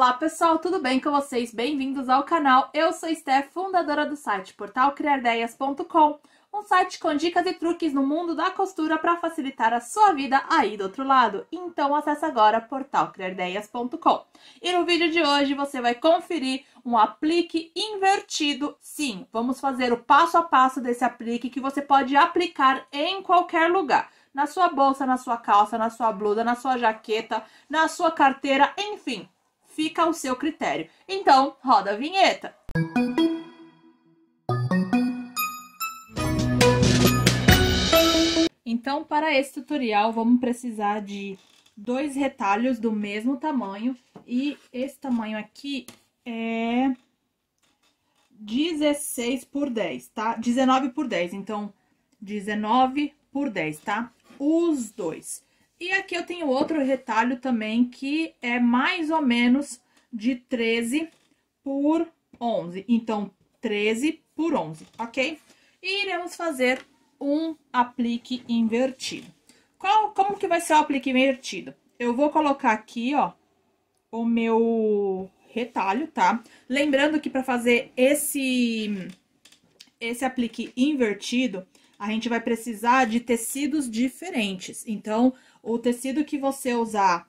Olá pessoal, tudo bem com vocês? Bem-vindos ao canal. Eu sou Steph, fundadora do site portalcriardeias.com, um site com dicas e truques no mundo da costura para facilitar a sua vida aí do outro lado. Então acesse agora portalcriardeias.com. E no vídeo de hoje você vai conferir um aplique invertido. Sim, vamos fazer o passo a passo desse aplique que você pode aplicar em qualquer lugar na sua bolsa, na sua calça, na sua blusa, na sua jaqueta, na sua carteira, enfim fica ao seu critério. Então, roda a vinheta. Então, para esse tutorial, vamos precisar de dois retalhos do mesmo tamanho. E esse tamanho aqui é 16 por 10, tá? 19 por 10, então 19 por 10, tá? Os dois. E aqui eu tenho outro retalho também, que é mais ou menos de 13 por 11. Então, 13 por 11, ok? E iremos fazer um aplique invertido. Qual, como que vai ser o aplique invertido? Eu vou colocar aqui, ó, o meu retalho, tá? Lembrando que para fazer esse, esse aplique invertido, a gente vai precisar de tecidos diferentes. Então, o tecido que você usar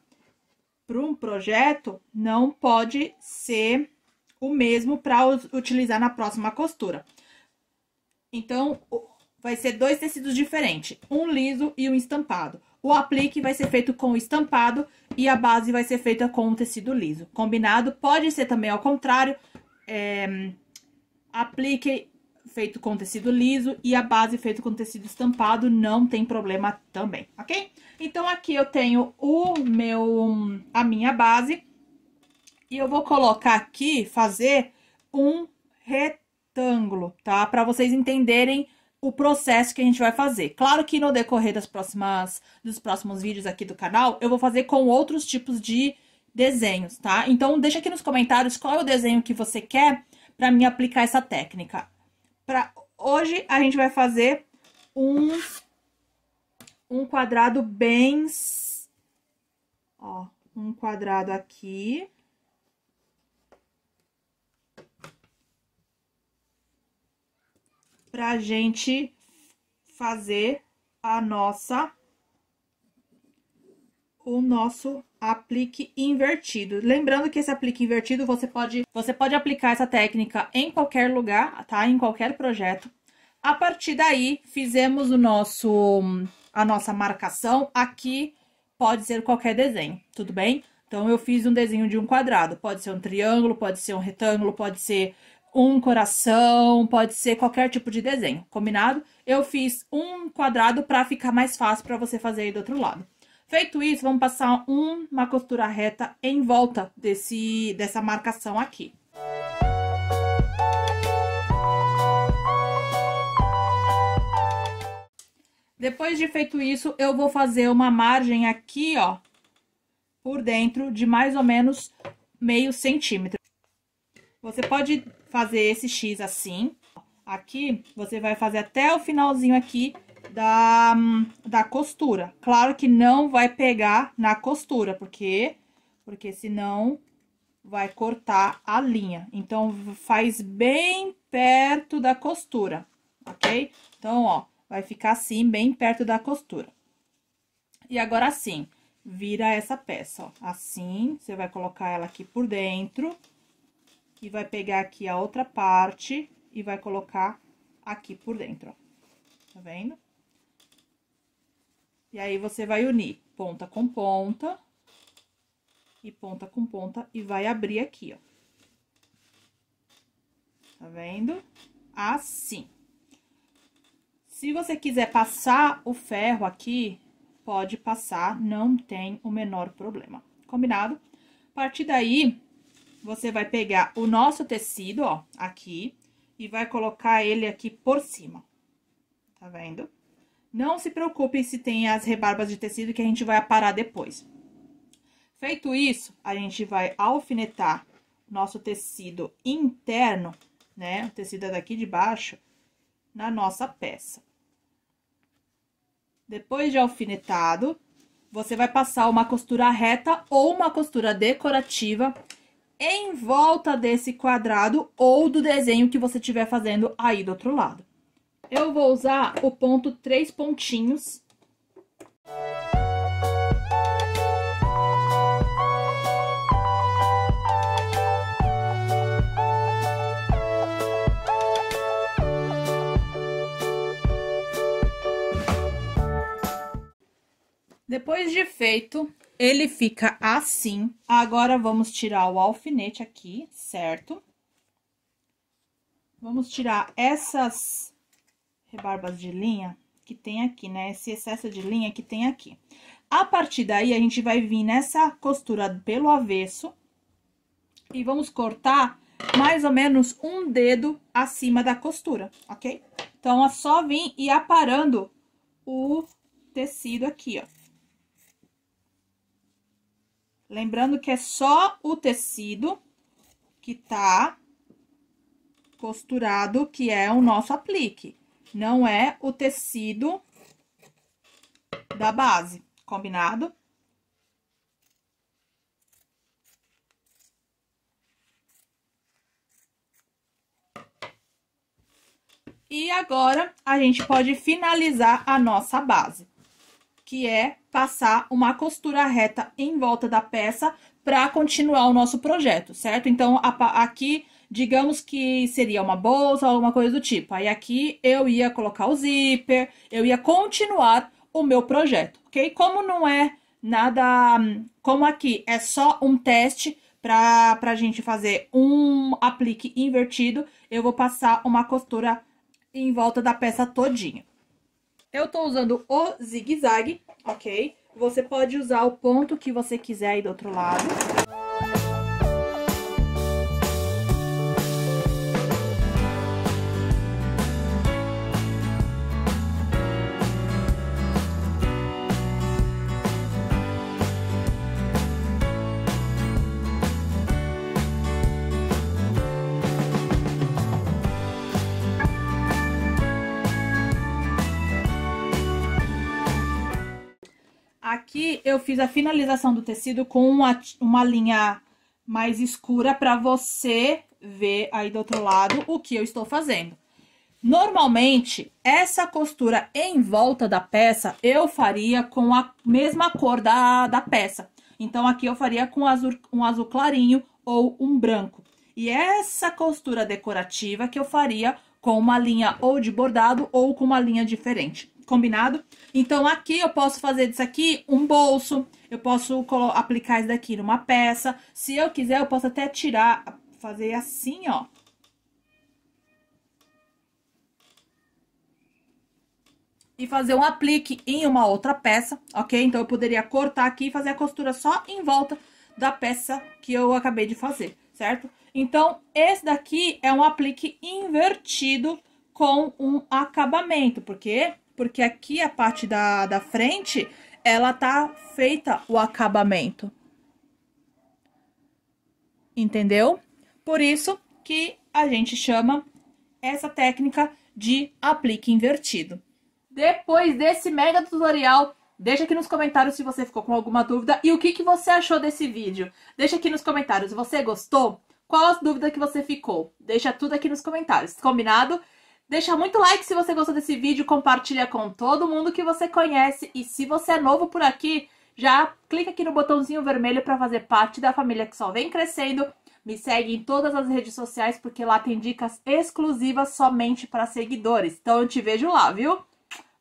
para um projeto não pode ser o mesmo para utilizar na próxima costura. Então, vai ser dois tecidos diferentes, um liso e um estampado. O aplique vai ser feito com o estampado e a base vai ser feita com o tecido liso. Combinado? Pode ser também ao contrário, é, aplique feito com tecido liso e a base feito com tecido estampado, não tem problema também, ok? Então, aqui eu tenho o meu, a minha base e eu vou colocar aqui, fazer um retângulo, tá? Para vocês entenderem o processo que a gente vai fazer. Claro que no decorrer das próximas, dos próximos vídeos aqui do canal, eu vou fazer com outros tipos de desenhos, tá? Então, deixa aqui nos comentários qual é o desenho que você quer para mim aplicar essa técnica. Pra... Hoje a gente vai fazer um, um quadrado bem... Ó, um quadrado aqui. Pra gente fazer a nossa o nosso aplique invertido. Lembrando que esse aplique invertido você pode, você pode aplicar essa técnica em qualquer lugar, tá? Em qualquer projeto. A partir daí, fizemos o nosso a nossa marcação aqui pode ser qualquer desenho, tudo bem? Então eu fiz um desenho de um quadrado, pode ser um triângulo, pode ser um retângulo, pode ser um coração, pode ser qualquer tipo de desenho, combinado? Eu fiz um quadrado para ficar mais fácil para você fazer aí do outro lado. Feito isso, vamos passar uma costura reta em volta desse, dessa marcação aqui. Depois de feito isso, eu vou fazer uma margem aqui, ó, por dentro de mais ou menos meio centímetro. Você pode fazer esse X assim. Aqui, você vai fazer até o finalzinho aqui da, hum, da costura. Claro que não vai pegar na costura, porque, porque senão vai cortar a linha. Então, faz bem perto da costura, ok? Então, ó, vai ficar assim, bem perto da costura. E agora, assim, vira essa peça, ó. Assim, você vai colocar ela aqui por dentro. E vai pegar aqui a outra parte e vai colocar aqui por dentro, ó. Tá vendo? E aí, você vai unir ponta com ponta, e ponta com ponta, e vai abrir aqui, ó. Tá vendo? Assim. Se você quiser passar o ferro aqui, pode passar, não tem o menor problema. Combinado? A partir daí, você vai pegar o nosso tecido, ó, aqui, e vai colocar ele aqui por cima. Tá vendo? Não se preocupem se tem as rebarbas de tecido que a gente vai aparar depois. Feito isso, a gente vai alfinetar nosso tecido interno, né? O tecido é daqui de baixo, na nossa peça. Depois de alfinetado, você vai passar uma costura reta ou uma costura decorativa em volta desse quadrado ou do desenho que você estiver fazendo aí do outro lado. Eu vou usar o ponto três pontinhos. Depois de feito, ele fica assim. Agora, vamos tirar o alfinete aqui, certo? Vamos tirar essas rebarbas de linha que tem aqui, né? Esse excesso de linha que tem aqui. A partir daí, a gente vai vir nessa costura pelo avesso e vamos cortar mais ou menos um dedo acima da costura, ok? Então, é só vir e aparando o tecido aqui, ó. Lembrando que é só o tecido que tá costurado, que é o nosso aplique não é o tecido da base, combinado? E agora, a gente pode finalizar a nossa base, que é passar uma costura reta em volta da peça para continuar o nosso projeto, certo? Então, aqui digamos que seria uma bolsa ou alguma coisa do tipo. Aí aqui eu ia colocar o zíper, eu ia continuar o meu projeto, ok? Como não é nada, como aqui é só um teste para a gente fazer um aplique invertido, eu vou passar uma costura em volta da peça todinha. Eu tô usando o zigue-zague, ok? Você pode usar o ponto que você quiser aí do outro lado. aqui eu fiz a finalização do tecido com uma, uma linha mais escura para você ver aí do outro lado o que eu estou fazendo. Normalmente, essa costura em volta da peça, eu faria com a mesma cor da, da peça. Então, aqui eu faria com azul, um azul clarinho ou um branco. E essa costura decorativa que eu faria com uma linha ou de bordado ou com uma linha diferente. Combinado? Então, aqui eu posso fazer disso aqui um bolso, eu posso aplicar isso daqui numa peça. Se eu quiser, eu posso até tirar, fazer assim, ó. E fazer um aplique em uma outra peça, ok? Então, eu poderia cortar aqui e fazer a costura só em volta da peça que eu acabei de fazer, certo? Então, esse daqui é um aplique invertido com um acabamento, porque porque aqui a parte da, da frente, ela tá feita o acabamento. Entendeu? Por isso que a gente chama essa técnica de aplique invertido. Depois desse mega tutorial, Deixa aqui nos comentários se você ficou com alguma dúvida e o que, que você achou desse vídeo. Deixa aqui nos comentários, você gostou? Qual as dúvidas que você ficou? Deixa tudo aqui nos comentários, combinado? Deixa muito like se você gostou desse vídeo, compartilha com todo mundo que você conhece e se você é novo por aqui, já clica aqui no botãozinho vermelho para fazer parte da família que só vem crescendo. Me segue em todas as redes sociais porque lá tem dicas exclusivas somente para seguidores. Então eu te vejo lá, viu?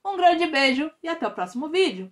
Um grande beijo e até o próximo vídeo.